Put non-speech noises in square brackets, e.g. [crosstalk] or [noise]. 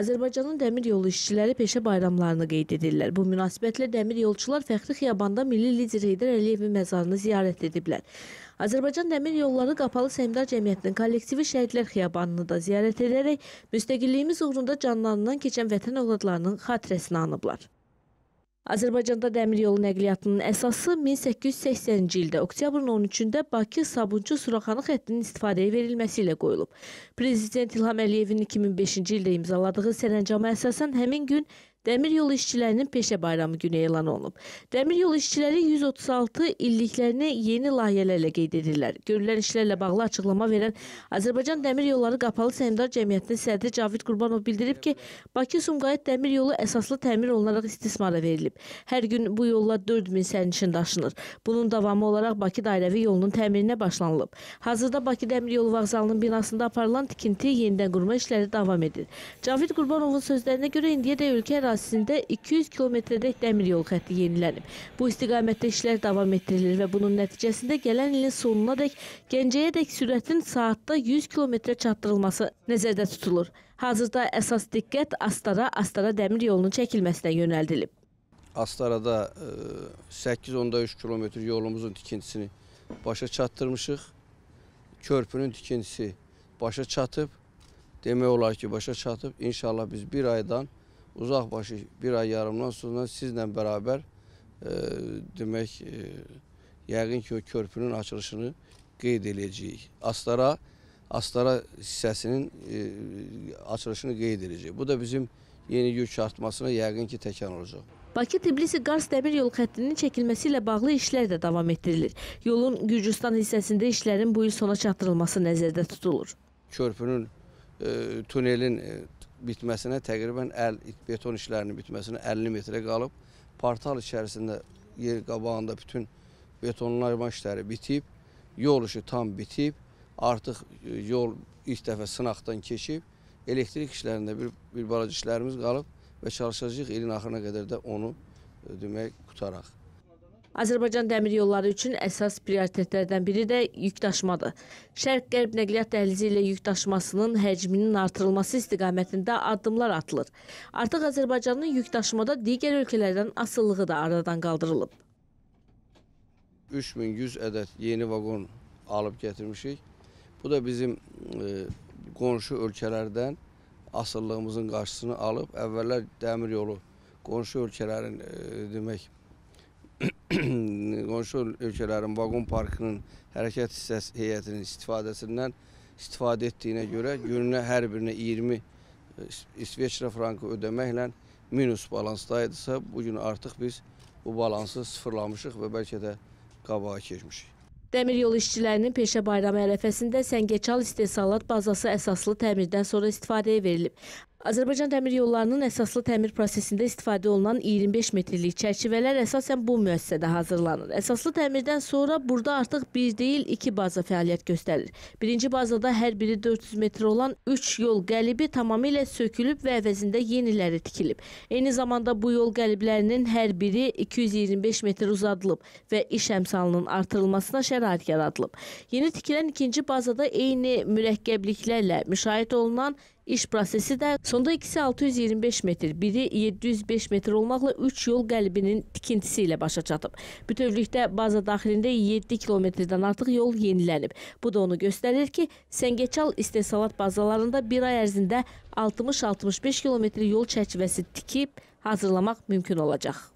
Azərbaycanın dəmir yolu işçiləri peşə bayramlarını qeyd edirlər. Bu münasibətlə dəmir yolçular fəxri xiyabanda milli lider Heydər Əliyevin məzarını ziyarət ediblər. Azərbaycan Dəmir Yolları Qapalı Səhmdar Cəmiyyətinin kollektivi Şəhidlər Xiyabanını da ziyarət edərək müstəqilliyimiz uğrunda canlarından keçən vətən övladlarının xatirəsini anıblar. Azərbaycanda dəmir yolu nəqliyyatının əsası 1880-ci ildə oktyabrın 13-də Bakı-Sabuncu-Suraxanı xəttinin istifadəyə verilməsi ilə qoyulub. Prezident İlham Əliyevin 2005-ci ildə imzaladığı sərəncama əsasən həmin gün Dəmir yolu işçilərinin peşə bayramı günü elan olunub. Dəmir yolu işçiləri 136 illiklərini yeni layihələrlə qeyd edirlər. Görülən işlərlə bağlı açıqlama verən Azərbaycan Dəmir Yolları Qapalı Səhmdar Cəmiyyətinin sədri Cavid Qurbanov bildirib ki, Bakı-Sumqayıt dəmir yolu əsaslı təmir olunaraq istismara verilib. Hər gün bu yolla 4000 sərnişin daşınır. Bunun davamı olaraq Bakı dairəvi yolunun təmirinə başlanılıb. Hazırda Bakı Dəmir Yolu vağzalının binasında aparılan tikinti yenidən qurma işləri davam edir. Cavid Qurbanovun sözlərinə görə indiyədək ölkə ərazisi ərazisində 200 kilometrədək dəmir yol xətti yenilənib. Bu istiqamətdə işlər davam etdirilir və bunun nəticəsində gələn ilin sonuna dək Gəncəyə dək sürətin saatda 100 kilometrə çatdırılması nəzərdə tutulur. Hazırda əsas diqqət Astara-Astara dəmir yolunun çəkilməsinə yönəldilib. Astarada 8-13 e, kilometr yolumuzun tikintisini başa çatdırmışıq. Körpünün tikintisi başa çatıb. Demək olar ki, başa çatıb. İnşallah biz bir aydan uzaq başı bir ay yarımdan sonra sizlə bərabər e, demək e, yəqin ki, o körpünün açılışını qeyd eləyəcəyik. Astara Astara hissəsinin e, açılışını qeyd edəcək. Bu da bizim yeni yük artmasına yəqin ki, təkan olacaq. Bakı-Tbilisi Qars dəmir yol xəttinin çəkilməsi ilə bağlı işlər də davam etdirilir. Yolun Gürcüstan hissəsində işlərin bu il sona çatdırılması nəzərdə tutulur. Körpünün, e, tunelin e, bitməsinə təqribən əl, beton işlərinin bitməsinə 50 metrə qalıb. Portal içərisində yer qabağında bütün betonlarma işləri bitib, yol işi tam bitib, artıq e, yol ilk dəfə sınaqdan keçib, elektrik işlərində bir, bir balaca işlərimiz qalıb və çalışacağıq ilin axırına qədər də onu e, demək qutaraq. Azərbaycan dəmir yolları üçün əsas prioritetlərdən biri də yük daşımadır. Şərq-qərb nəqliyyat dəhlizi ilə yük daşımasının həcminin artırılması istiqamətində addımlar atılır. Artıq Azərbaycanın yük daşımada digər ölkələrdən asılılığı da aradan qaldırılıb. 3100 ədəd yeni vaqon alıb gətirmişik. Bu da bizim e, qonşu ölkələrdən asıllığımızın qarşısını alıb, əvvəllər dəmir yolu qonşu ölkələrin e, demək, [clears throat] qonşu ölkələrin vaqon parkının hərəkət hissəsi heyətinin istifadəsindən istifadə etdiyinə görə gününə hər birinə 20 e, İsveçrə frankı ödəməklə minus balansdaydısa, bugün artıq biz bu balansı sıfırlamışıq və bəlkə də qabağa keçmişik. Dəmir yolu işçilərinin Peşə bayramı ərəfəsində Səngəçal istehsalat bazası əsaslı təmirdən sonra istifadəyə verilib. Azərbaycan dəmir yollarının əsaslı təmir prosesində istifadə olunan 25 metrlik çərçivələr əsasən bu müəssisədə hazırlanır. Əsaslı təmirdən sonra burada artıq bir deyil, iki baza fəaliyyət göstərir. Birinci bazada hər biri 400 metr olan 3 yol qəlibi tamamilə sökülüb və əvəzində yeniləri tikilib. Eyni zamanda bu yol qəliblərinin hər biri 225 metr uzadılıb və iş əmsalının artırılmasına şərait yaradılıb. Yeni tikilən ikinci bazada eyni mürəkkəbliklərlə müşahidə olunan iş prosesi də Sonda ikisi 625 metr, biri 705 metr olmaqla 3 yol qəlbinin tikintisi ilə başa çatıb. Bütövlükdə baza daxilində 7 kilometrdən artıq yol yenilənib. Bu da onu göstərir ki, Səngəçal istehsalat bazalarında bir ay ərzində 60-65 kilometr yol çərçivəsi tikib hazırlamaq mümkün olacaq.